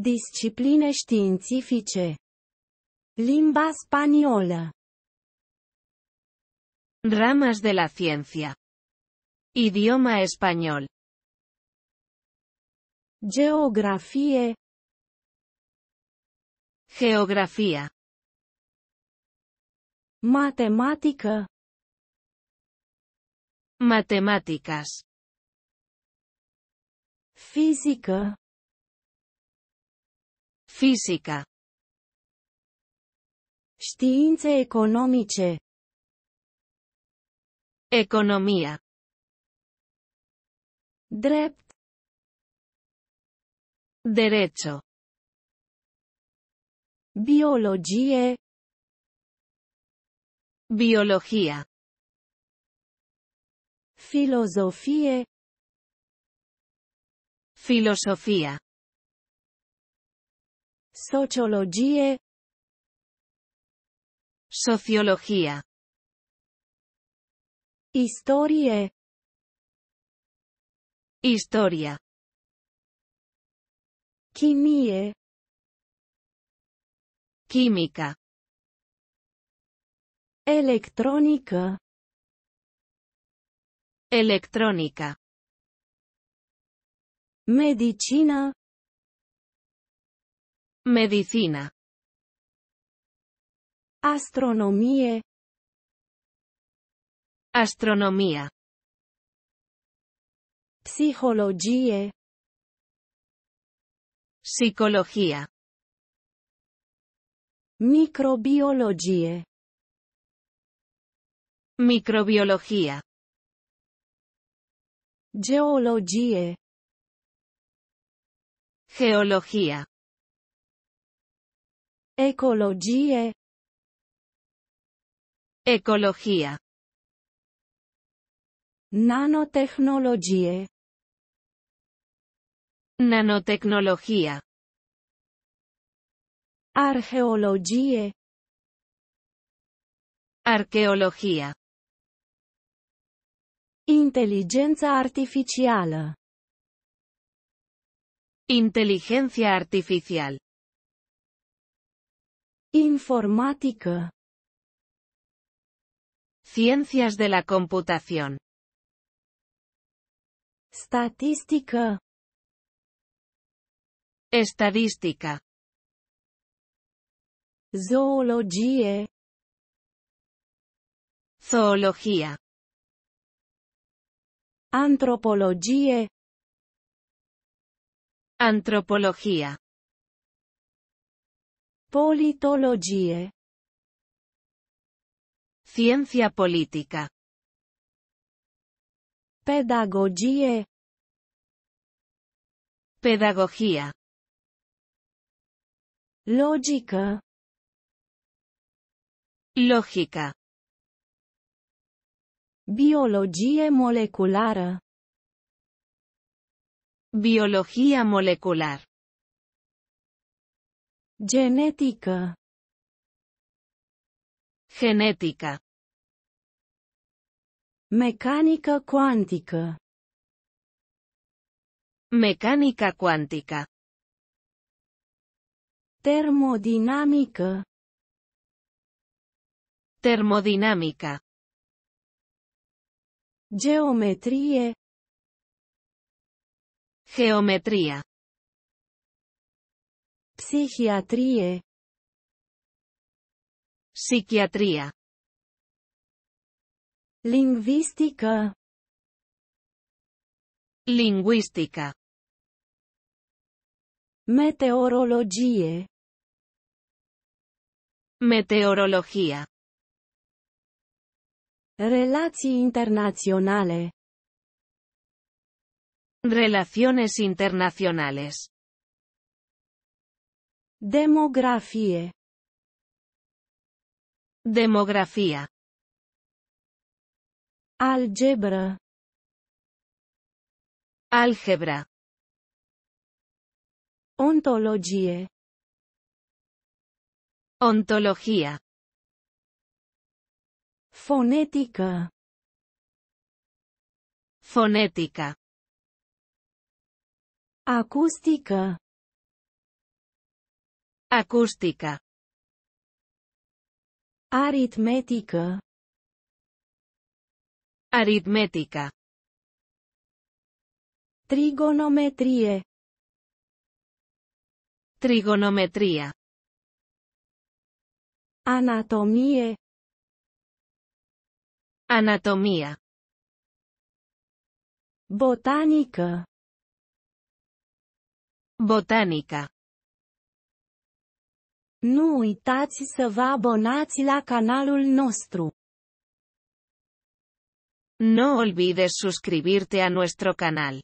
Discipline științifice. Limba Española Ramas de la ciencia. Idioma español. Geografía Geografía. Matemática. Matemáticas. Física. Física. Ciencias economice. Economía. Drept. Derecho. Biologie. Biología. Filosofía. Filosofía. Sociologie. Sociología. Historie. Historia. Chimie. Química. Electrónica. Electrónica. Medicina. Medicina. Astronomía. Astronomía. psicología, Psicología. Microbiología. Microbiología. Geologie. Geología. Ecologie. Ecología. Nanotecnología. Nanotecnología. Arqueología. Arqueología. Inteligencia artificial. Inteligencia artificial. Informática. Ciencias de la computación. Estadística. Estadística. Zoología. Zoología. Antropología. Antropología. Politologie. Ciencia política. Pedagogie. Pedagogía. Lógica. Lógica. biología molecular. Biología molecular. Genética. Genética. Mecánica cuántica. Mecánica cuántica. Termodinámica. Termodinámica. Geometría. Geometría. Psiquiatría. Lingüística. Lingüística. Meteorología. Meteorología. Relaciones internacionales Relaciones internacionales. Demografía, Demografía. álgebra, Álgebra. ontología, Ontología. Fonética. Fonética. Acústica. Acústica. Aritmética. Aritmética. Trigonometría. Trigonometría. Anatomie. Anatomía. Botánica. Botánica. Nu uitați să vă abonați la canalul nostru. No olvides suscribirte a nuestro canal.